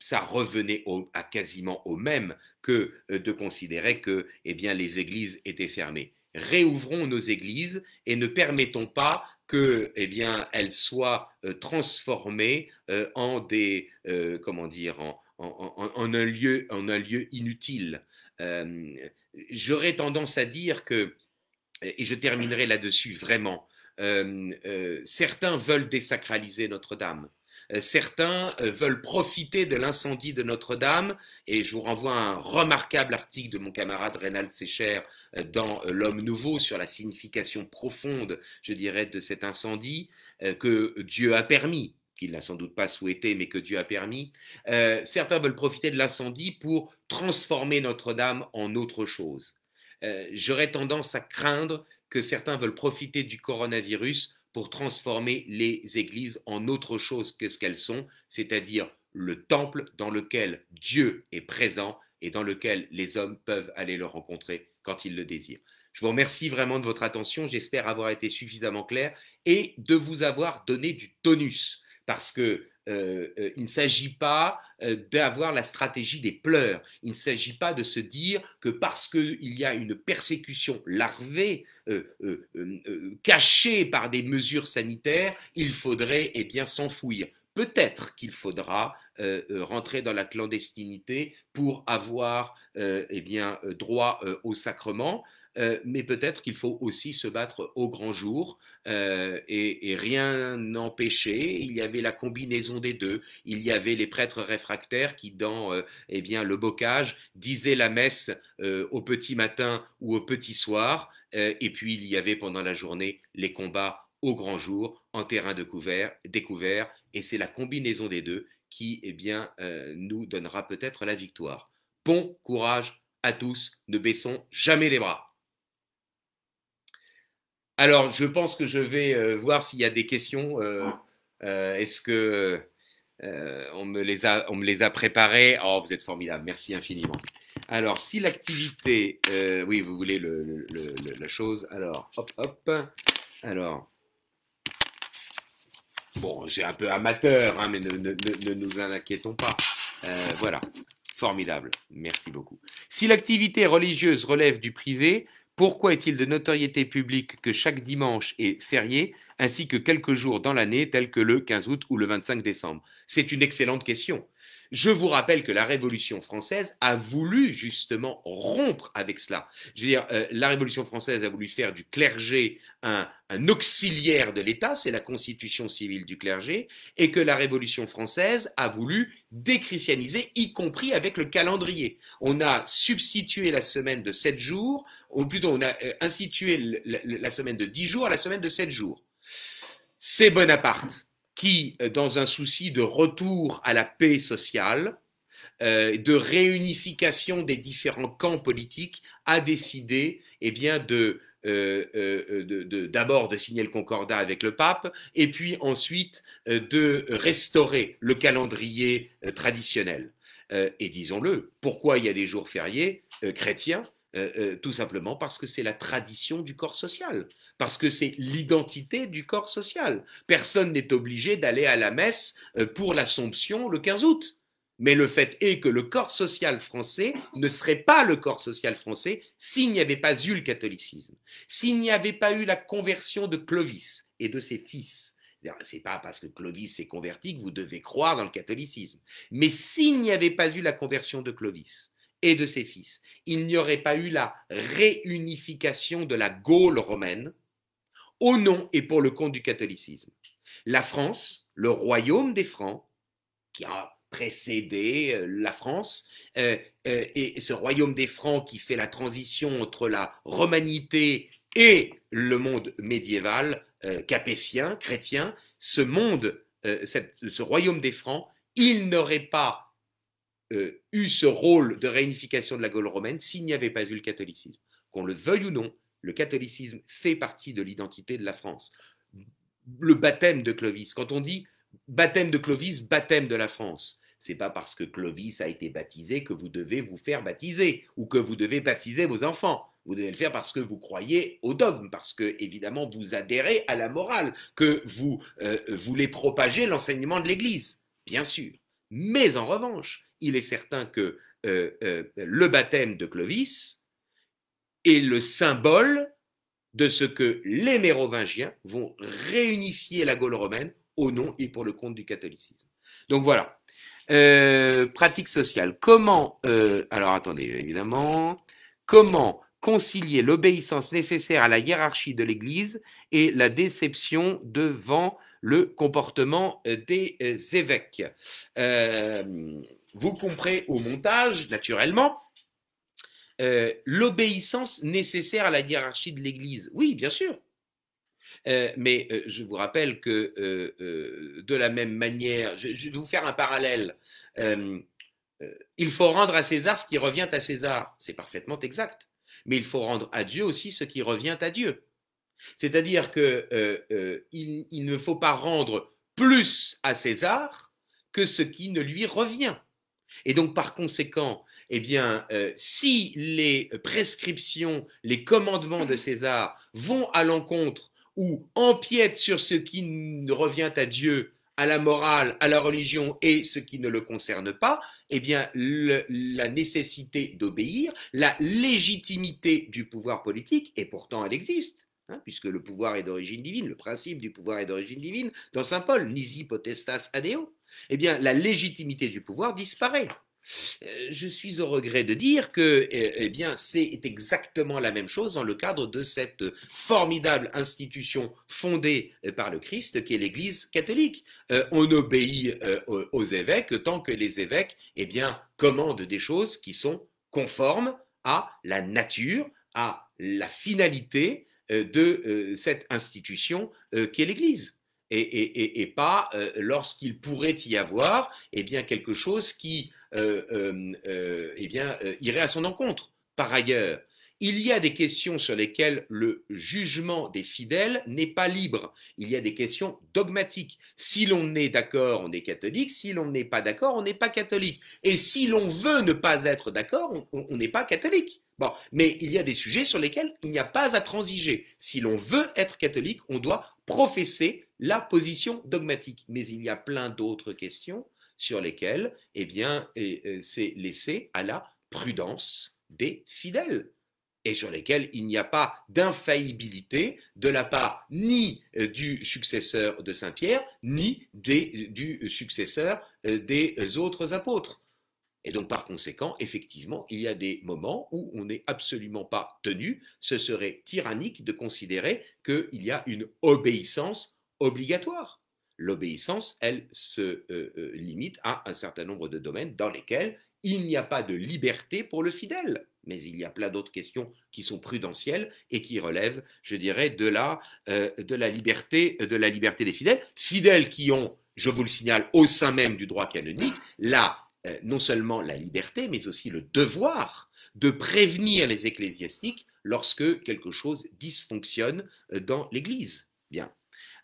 Speaker 1: ça revenait à quasiment au même que euh, de considérer que eh bien, les églises étaient fermées réouvrons nos églises et ne permettons pas que, eh bien, elles soient euh, transformées euh, en des, euh, comment dire, en, un lieu, en un lieu inutile. J'aurais tendance à dire que, et je terminerai là-dessus vraiment, certains veulent désacraliser Notre-Dame. Euh, certains euh, veulent profiter de l'incendie de Notre-Dame, et je vous renvoie à un remarquable article de mon camarade Reynald Secher euh, dans L'Homme Nouveau sur la signification profonde, je dirais, de cet incendie que Dieu a permis qu'il n'a sans doute pas souhaité, mais que Dieu a permis. certains veulent profiter de l'incendie pour transformer Notre-Dame en autre chose. J'aurais tendance à craindre que certains veulent profiter du coronavirus pour transformer les églises en autre chose que ce qu'elles sont, c'est-à-dire le temple dans lequel Dieu est présent et dans lequel les hommes peuvent aller le rencontrer quand ils le désirent. Je vous remercie vraiment de votre attention, j'espère avoir été suffisamment clair et de vous avoir donné du tonus, parce que euh, euh, il ne s'agit pas euh, d'avoir la stratégie des pleurs. Il ne s'agit pas de se dire que parce qu'il y a une persécution larvée, cachée par des mesures sanitaires, il faudrait eh bien s'enfouir. Peut-être qu'il faudra rentrer dans la clandestinité pour avoir eh bien, droit au sacrement. Euh, mais peut-être qu'il faut aussi se battre au grand jour euh, et, rien n'empêcher. Il y avait la combinaison des deux. Il y avait les prêtres réfractaires qui, dans euh, eh bien, le bocage, disaient la messe au petit matin ou au petit soir. et puis il y avait pendant la journée les combats au grand jour, en terrain de découvert. Et c'est la combinaison des deux qui eh bien, nous donnera peut-être la victoire. Bon courage à tous, ne baissons jamais les bras. Alors, je pense que je vais euh, voir s'il y a des questions. Euh, euh, est-ce que on, me les a, on me les a préparées Oh, vous êtes formidable. Merci infiniment. Alors, si l'activité, oui, vous voulez la chose. Alors, hop, hop. Alors. Bon, j'ai un peu amateur, hein, mais ne, nous en inquiétons pas. voilà, formidable, merci beaucoup. Si l'activité religieuse relève du privé, pourquoi est-il de notoriété publique que chaque dimanche est férié, ainsi que quelques jours dans l'année, tels que le 15 août ou le 25 décembre C'est une excellente question. Je vous rappelle que la Révolution française a voulu justement rompre avec cela. Je veux dire, euh, la Révolution française a voulu faire du clergé un, auxiliaire de l'État, c'est la constitution civile du clergé, et que la Révolution française a voulu déchristianiser, y compris avec le calendrier. On a substitué la semaine de 7 jours, ou plutôt on a euh, institué la, la semaine de 10 jours à la semaine de 7 jours. C'est Bonaparte qui, euh, dans un souci de retour à la paix sociale, euh, de réunification des différents camps politiques, a décidé eh bien, euh, de, d'abord de signer le concordat avec le pape, et puis ensuite de restaurer le calendrier traditionnel. et disons-le, pourquoi il y a des jours fériés chrétiens euh, euh, tout simplement parce que c'est la tradition du corps social, parce que c'est l'identité du corps social. Personne n'est obligé d'aller à la messe euh, pour l'Assomption le 15 août. Mais le fait est que le corps social français ne serait pas le corps social français s'il n'y avait pas eu le catholicisme, s'il n'y avait pas eu la conversion de Clovis et de ses fils. C'est pas parce que Clovis s'est converti que vous devez croire dans le catholicisme. Mais s'il n'y avait pas eu la conversion de Clovis, et de ses fils. Il n'y aurait pas eu la réunification de la Gaule romaine au nom et pour le compte du catholicisme. La France, le royaume des Francs, qui a précédé euh, la France, euh, euh, et ce royaume des Francs qui fait la transition entre la romanité et le monde médiéval, capétien, chrétien, ce monde, ce royaume des Francs, il n'aurait pas euh, eu ce rôle de réunification de la Gaule romaine s'il n'y avait pas eu le catholicisme. Qu'on le veuille ou non, le catholicisme fait partie de l'identité de la France. Le baptême de Clovis, quand on dit baptême de Clovis, baptême de la France, c'est pas parce que Clovis a été baptisé que vous devez vous faire baptiser ou que vous devez baptiser vos enfants. Vous devez le faire parce que vous croyez au dogme, parce que évidemment vous adhérez à la morale, que vous euh, voulez propager l'enseignement de l'Église, bien sûr. Mais en revanche, il est certain que euh, euh, le baptême de Clovis est le symbole de ce que les Mérovingiens vont réunifier la Gaule romaine au nom et pour le compte du catholicisme. Donc voilà. Euh, pratique sociale. Comment, alors attendez, évidemment, comment concilier l'obéissance nécessaire à la hiérarchie de l'Église et la déception devant le comportement des évêques vous comprenez au montage, naturellement, euh, l'obéissance nécessaire à la hiérarchie de l'Église. Oui, bien sûr. Euh, mais euh, je vous rappelle que de la même manière, je, vais vous faire un parallèle. il faut rendre à César ce qui revient à César. C'est parfaitement exact. Mais il faut rendre à Dieu aussi ce qui revient à Dieu. C'est-à-dire qu'il il ne faut pas rendre plus à César que ce qui ne lui revient. Et donc, par conséquent, eh bien, euh, si les prescriptions, les commandements de César vont à l'encontre ou empiètent sur ce qui revient à Dieu, à la morale, à la religion et ce qui ne le concerne pas, eh bien, la nécessité d'obéir, la légitimité du pouvoir politique, et pourtant elle existe, Hein, puisque le pouvoir est d'origine divine, le principe du pouvoir est d'origine divine, dans Saint Paul, nisi potestas adeo, eh bien la légitimité du pouvoir disparaît. Euh, je suis au regret de dire que eh, eh bien, c'est exactement la même chose dans le cadre de cette formidable institution fondée euh, par le Christ qui est l'Église catholique. Euh, on obéit aux évêques tant que les évêques eh bien, commandent des choses qui sont conformes à la nature, à la finalité, euh, de euh, cette institution euh, est l'Église. Et, pas lorsqu'il pourrait y avoir eh bien, quelque chose qui eh bien, irait à son encontre. Par ailleurs, il y a des questions sur lesquelles le jugement des fidèles n'est pas libre. Il y a des questions dogmatiques. Si l'on est d'accord, on est catholique. Si l'on n'est pas d'accord, on n'est pas catholique. Et si l'on veut ne pas être d'accord, on n'est pas catholique. Bon, mais il y a des sujets sur lesquels il n'y a pas à transiger. Si l'on veut être catholique, on doit professer la position dogmatique. Mais il y a plein d'autres questions sur lesquelles, eh bien, euh, c'est laissé à la prudence des fidèles et sur lesquelles il n'y a pas d'infaillibilité de la part ni euh, du successeur de Saint Pierre, ni des, du successeur euh, des autres apôtres. Et donc, par conséquent, effectivement, il y a des moments où on n'est absolument pas tenu. Ce serait tyrannique de considérer qu'il y a une obéissance obligatoire. L'obéissance, elle se euh, euh, limite à un certain nombre de domaines dans lesquels il n'y a pas de liberté pour le fidèle. Mais il y a plein d'autres questions qui sont prudentielles et qui relèvent, je dirais, de la, euh, de la, liberté, de la liberté des fidèles. Fidèles qui ont, je vous le signale, au sein même du droit canonique, la euh, non seulement la liberté, mais aussi le devoir de prévenir les ecclésiastiques lorsque quelque chose dysfonctionne euh, dans l'Église. Bien.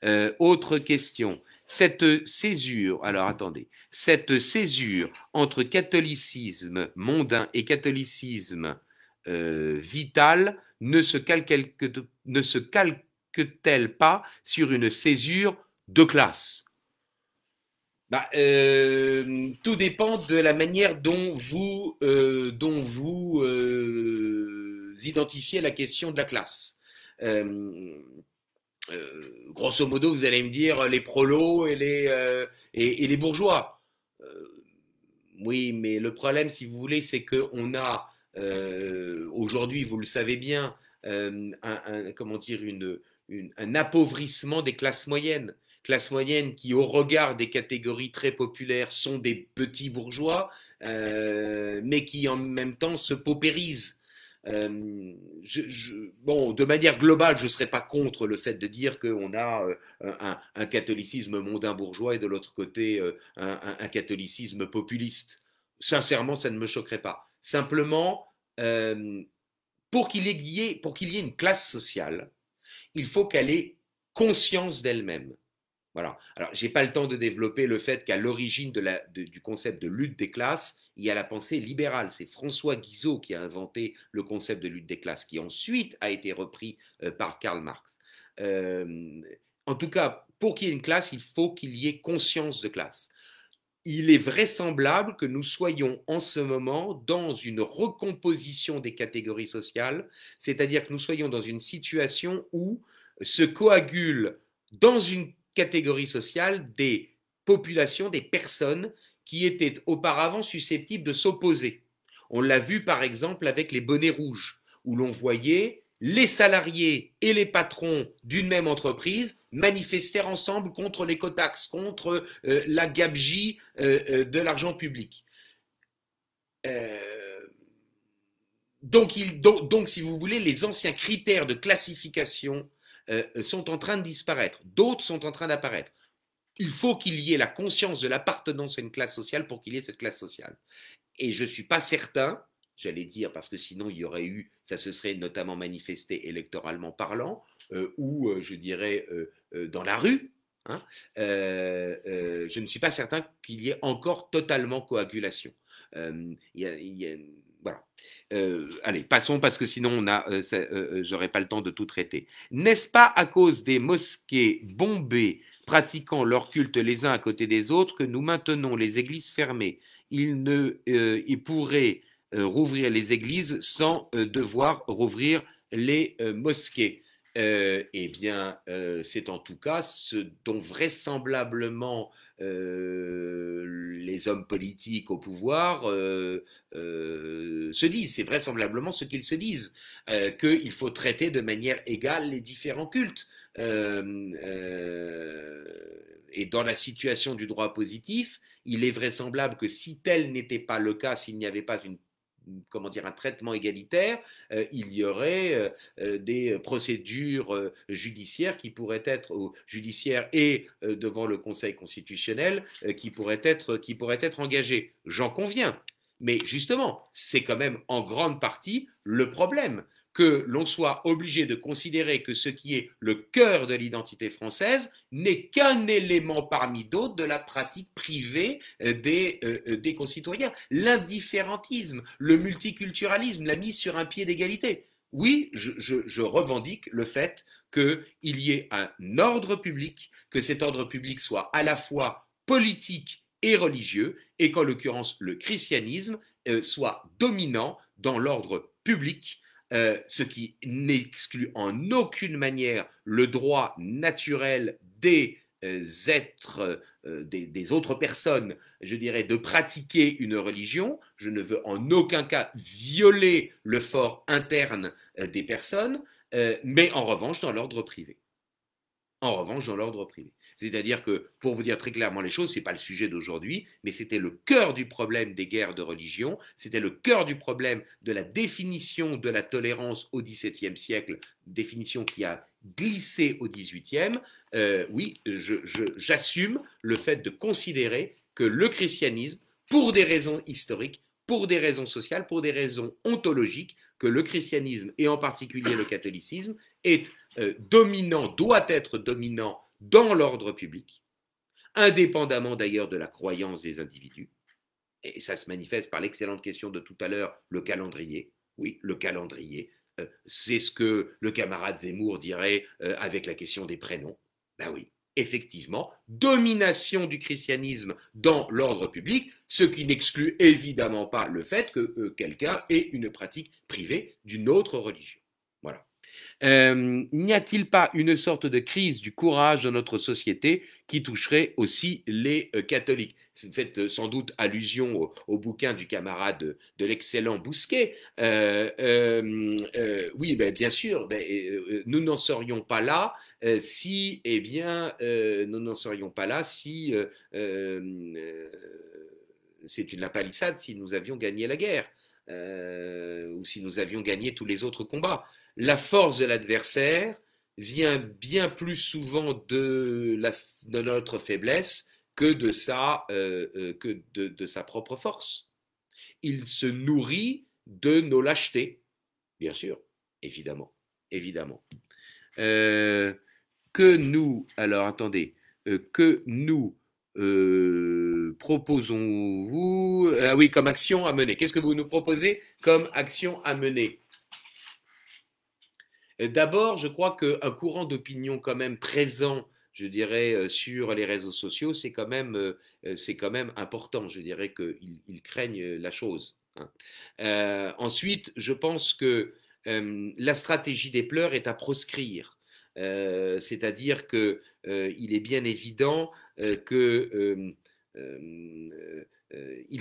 Speaker 1: Euh, autre question. Cette césure, alors attendez, cette césure entre catholicisme mondain et catholicisme vital ne se, ne se calque-t-elle pas sur une césure de classe bah, euh, Tout dépend de la manière dont vous, euh, dont vous euh, identifiez la question de la classe. grosso modo, vous allez me dire les prolos et les, et, les bourgeois. oui, mais le problème, si vous voulez, c'est qu'on a aujourd'hui, vous le savez bien, comment dire, un appauvrissement des classes moyennes classe moyenne qui, au regard des catégories très populaires, sont des petits bourgeois, euh, mais qui en même temps se paupérisent. Euh, bon, de manière globale, je ne serais pas contre le fait de dire qu'on a euh, un, catholicisme mondain bourgeois et de l'autre côté un, catholicisme populiste. Sincèrement, ça ne me choquerait pas. Simplement, pour qu'il y, ait une classe sociale, il faut qu'elle ait conscience d'elle-même. Voilà. Alors, je n'ai pas le temps de développer le fait qu'à l'origine du concept de lutte des classes, il y a la pensée libérale. C'est François Guizot qui a inventé le concept de lutte des classes, qui ensuite a été repris euh, par Karl Marx. Euh, en tout cas, pour qu'il y ait une classe, il faut qu'il y ait conscience de classe. Il est vraisemblable que nous soyons en ce moment dans une recomposition des catégories sociales, c'est-à-dire que nous soyons dans une situation où se coagule dans une catégorie sociale des populations, des personnes qui étaient auparavant susceptibles de s'opposer. On l'a vu par exemple avec les bonnets rouges, où l'on voyait les salariés et les patrons d'une même entreprise manifester ensemble contre l'éco-taxe, contre euh, la gabegie euh, euh, de l'argent public. donc, donc, si vous voulez, les anciens critères de classification euh, euh, sont en train de disparaître, d'autres sont en train d'apparaître. Il faut qu'il y ait la conscience de l'appartenance à une classe sociale pour qu'il y ait cette classe sociale. Et je ne suis pas certain, j'allais dire, parce que sinon il y aurait eu, ça se serait notamment manifesté électoralement parlant, euh, ou je dirais dans la rue, hein, je ne suis pas certain qu'il y ait encore totalement coagulation. Il y a, y a, voilà. Euh, allez, passons parce que sinon on a, euh, euh, pas le temps de tout traiter. N'est-ce pas à cause des mosquées bombées pratiquant leur culte les uns à côté des autres que nous maintenons les églises fermées Ils ne, ils pourraient rouvrir les églises sans devoir rouvrir les mosquées. Euh, eh bien, euh, c'est en tout cas ce dont vraisemblablement euh, les hommes politiques au pouvoir se disent. C'est vraisemblablement ce qu'ils se disent, qu'il faut traiter de manière égale les différents cultes. et dans la situation du droit positif, il est vraisemblable que si tel n'était pas le cas, s'il n'y avait pas une comment dire, un traitement égalitaire, euh, il y aurait euh, euh, des procédures judiciaires qui pourraient être judiciaires et devant le Conseil constitutionnel qui pourraient être qui pourraient être engagées. J'en conviens. Mais justement, c'est quand même en grande partie le problème que l'on soit obligé de considérer que ce qui est le cœur de l'identité française n'est qu'un élément parmi d'autres de la pratique privée euh, des, euh, euh, des concitoyens. L'indifférentisme, le multiculturalisme, la mise sur un pied d'égalité. Oui, je, revendique le fait qu'il y ait un ordre public, que cet ordre public soit à la fois politique et religieux, et qu'en l'occurrence le christianisme soit dominant dans l'ordre public euh, ce qui n'exclut en aucune manière le droit naturel des euh, êtres, euh, des, autres personnes, je dirais, de pratiquer une religion. Je ne veux en aucun cas violer le fort interne des personnes, mais en revanche dans l'ordre privé. En revanche dans l'ordre privé. C'est-à-dire que, pour vous dire très clairement les choses, ce n'est pas le sujet d'aujourd'hui, mais c'était le cœur du problème des guerres de religion, c'était le cœur du problème de la définition de la tolérance au XVIIe siècle, définition qui a glissé au XVIIIe. Euh, oui, j'assume le fait de considérer que le christianisme, pour des raisons historiques, pour des raisons sociales, pour des raisons ontologiques, que le christianisme et en particulier le catholicisme est euh, dominant, doit être dominant dans l'ordre public, indépendamment d'ailleurs de la croyance des individus. Et ça se manifeste par l'excellente question de tout à l'heure, le calendrier. Oui, le calendrier. Euh, c'est ce que le camarade Zemmour dirait euh, avec la question des prénoms. Ben oui, effectivement, domination du christianisme dans l'ordre public, ce qui n'exclut évidemment pas le fait que quelqu'un ait une pratique privée d'une autre religion. Voilà. Euh, n'y a-t-il pas une sorte de crise du courage dans notre société qui toucherait aussi les euh, catholiques Vous faites euh, sans doute allusion au, bouquin du camarade de, l'excellent Bousquet. oui, bien sûr, nous n'en serions pas là si, eh bien, nous n'en serions pas là si c'est une lapalissade si nous avions gagné la guerre. ou si nous avions gagné tous les autres combats la force de l'adversaire vient bien plus souvent de, notre faiblesse que euh, euh, de sa, propre force. Il se nourrit de nos lâchetés, bien sûr, évidemment, évidemment. Euh, que nous, alors attendez, que nous proposons-vous Ah oui, comme action à mener. Qu'est-ce que vous nous proposez comme action à mener euh, d'abord, je crois qu'un courant d'opinion quand même présent je dirais, euh, sur les réseaux sociaux, c'est quand même, euh, important. Je dirais qu'ils craignent la chose. Hein. ensuite, je pense que la stratégie des pleurs est à proscrire. c'est-à-dire qu'il est bien évident qu'il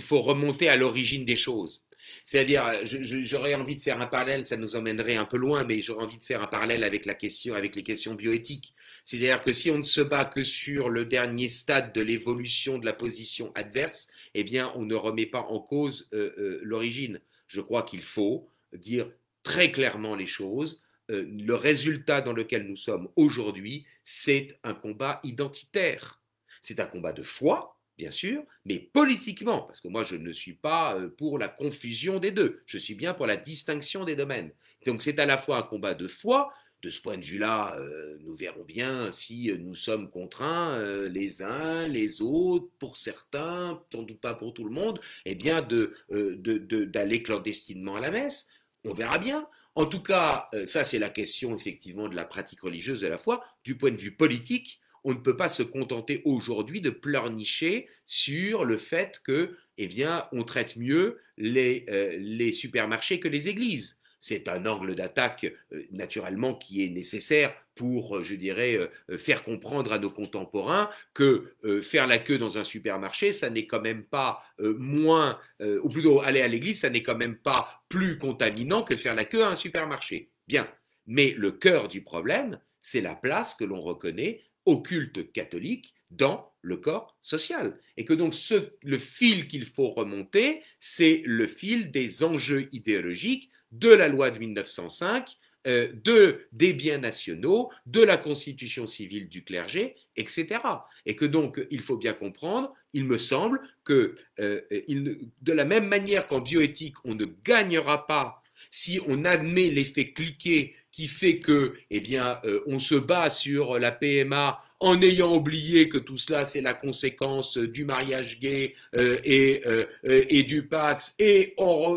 Speaker 1: faut remonter à l'origine des choses. C'est-à-dire, euh, j'aurais envie de faire un parallèle, ça nous emmènerait un peu loin, mais j'aurais envie de faire un parallèle avec la question, avec les questions bioéthiques. C'est-à-dire que si on ne se bat que sur le dernier stade de l'évolution de la position adverse, eh bien, on ne remet pas en cause euh, euh, l'origine. Je crois qu'il faut dire très clairement les choses. le résultat dans lequel nous sommes aujourd'hui, c'est un combat identitaire. C'est un combat de foi, bien sûr, mais politiquement, parce que moi je ne suis pas euh, pour la confusion des deux, je suis bien pour la distinction des domaines. Donc c'est à la fois un combat de foi, de ce point de vue-là, euh, nous verrons bien si euh, nous sommes contraints, les uns, les autres, pour certains, sans doute pas pour tout le monde, eh bien d'aller de, d'aller clandestinement à la messe, on verra bien. En tout cas, ça c'est la question effectivement de la pratique religieuse de la foi, du point de vue politique, on ne peut pas se contenter aujourd'hui de pleurnicher sur le fait que, eh bien, on traite mieux les, euh, les supermarchés que les églises. C'est un angle d'attaque euh, naturellement qui est nécessaire pour, euh, je dirais, faire comprendre à nos contemporains que faire la queue dans un supermarché, ça n'est quand même pas moins, ou plutôt aller à l'église, ça n'est quand même pas plus contaminant que faire la queue à un supermarché. Bien. Mais le cœur du problème, c'est la place que l'on reconnaît au culte catholique dans le corps social. Et que donc ce, le fil qu'il faut remonter, c'est le fil des enjeux idéologiques de la loi de 1905, euh, de, des biens nationaux, de la constitution civile du clergé, etc. Et que donc il faut bien comprendre, il me semble que euh, il, de la même manière qu'en bioéthique, on ne gagnera pas si on admet l'effet cliqué qui fait que, eh bien, euh, on se bat sur la PMA en ayant oublié que tout cela, c'est la conséquence du mariage gay euh, euh, et, du Pax, et,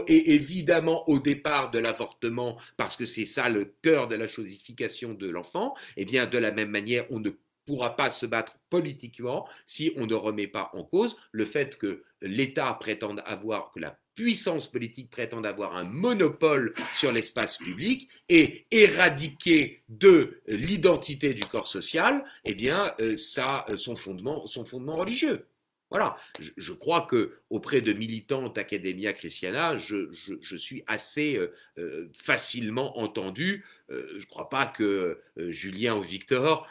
Speaker 1: évidemment au départ de l'avortement, parce que c'est ça le cœur de la chosification de l'enfant, eh bien, de la même manière, on ne pourra pas se battre politiquement si on ne remet pas en cause le fait que l'État prétende avoir que la puissance politique prétend avoir un monopole sur l'espace public et éradiquer de l'identité du corps social, eh bien, euh, ça, euh, son fondement, son fondement religieux. Voilà, je, crois que auprès de militantes Academia Christiana, je, suis assez euh, euh, facilement entendu. Euh, je ne crois pas que Julien ou Victor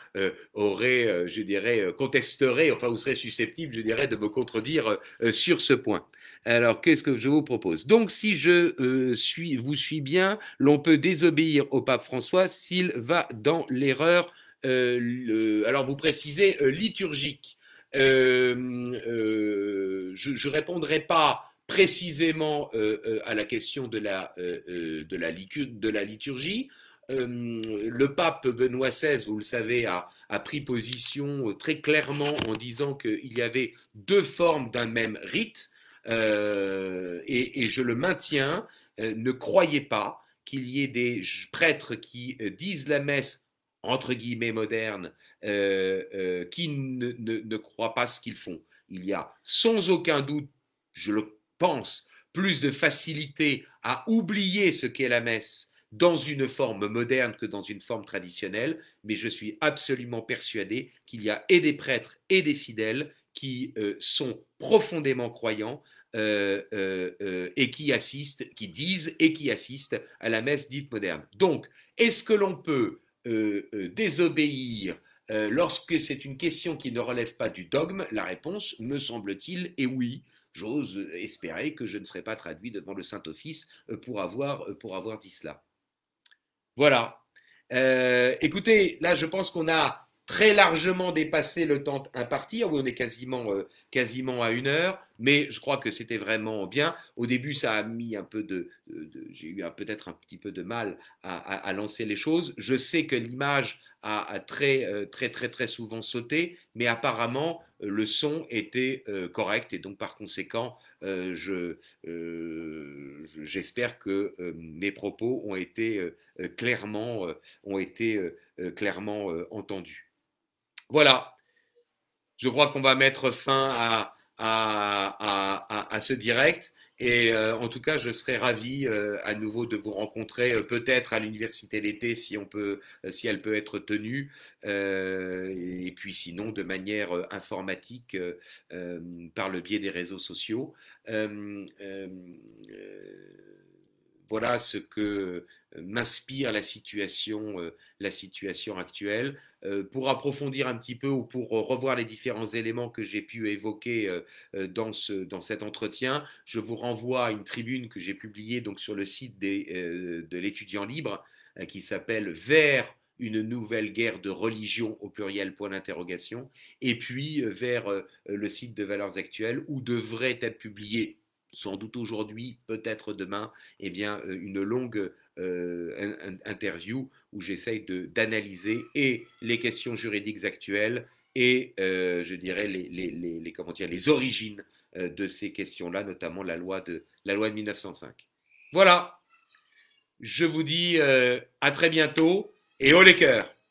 Speaker 1: auraient, je dirais, contesterait, enfin, ou serait susceptible, je dirais, de me contredire sur ce point. Alors, qu'est-ce que je vous propose Donc, si je suis, vous suis bien, l'on peut désobéir au pape François s'il va dans l'erreur. alors, vous précisez liturgique. Euh, euh, je ne répondrai pas précisément euh, à la question de la, de la, de la liturgie. le pape Benoît XVI, vous le savez, a, pris position très clairement en disant qu'il y avait deux formes d'un même rite, et, je le maintiens, ne croyez pas qu'il y ait des prêtres qui disent la messe entre guillemets modernes euh, euh, qui ne, croient pas ce qu'ils font. Il y a sans aucun doute, je le pense, plus de facilité à oublier ce qu'est la messe dans une forme moderne que dans une forme traditionnelle, mais je suis absolument persuadé qu'il y a et des prêtres et des fidèles qui euh, sont profondément croyants et qui assistent, qui disent et qui assistent à la messe dite moderne. Donc, est-ce que l'on peut euh, euh, désobéir euh, lorsque c'est une question qui ne relève pas du dogme La réponse, me semble-t-il, est oui. J'ose espérer que je ne serai pas traduit devant le Saint-Office pour avoir, pour avoir dit cela. Voilà. écoutez, là, je pense qu'on a très largement dépassé le temps imparti. Ah on est quasiment, euh, quasiment à une heure, mais je crois que c'était vraiment bien. Au début, ça a mis un peu de. j'ai eu peut-être un petit peu de mal à, à, lancer les choses. Je sais que l'image a, très, euh, très, très, très souvent sauté, mais apparemment, euh, le son était correct et donc par conséquent, je, j'espère que mes propos ont été clairement, ont été, clairement entendus. Voilà. Je crois qu'on va mettre fin à, à, ce direct. Et euh, en tout cas, je serai ravi euh, à nouveau de vous rencontrer, euh, peut-être à l'université l'été, si si elle peut être tenue, et puis sinon de manière informatique par le biais des réseaux sociaux. voilà ce que m'inspire la situation, euh, la situation actuelle. Euh, pour approfondir un petit peu ou pour euh, revoir les différents éléments que j'ai pu évoquer dans, ce, dans cet entretien, je vous renvoie à une tribune que j'ai publiée donc, sur le site des, de l'étudiant libre qui s'appelle Vers une nouvelle guerre de religion au pluriel, point d'interrogation, et puis vers le site de Valeurs Actuelles où devrait être publiée, sans doute aujourd'hui, peut-être demain, eh bien, une longue euh, interview où j'essaye d'analyser et les questions juridiques actuelles et, euh, je dirais, les, les, les, comment dire, les origines euh, de ces questions-là, notamment la loi, de, la loi de 1905. Voilà, je vous dis euh, à très bientôt et haut les cœurs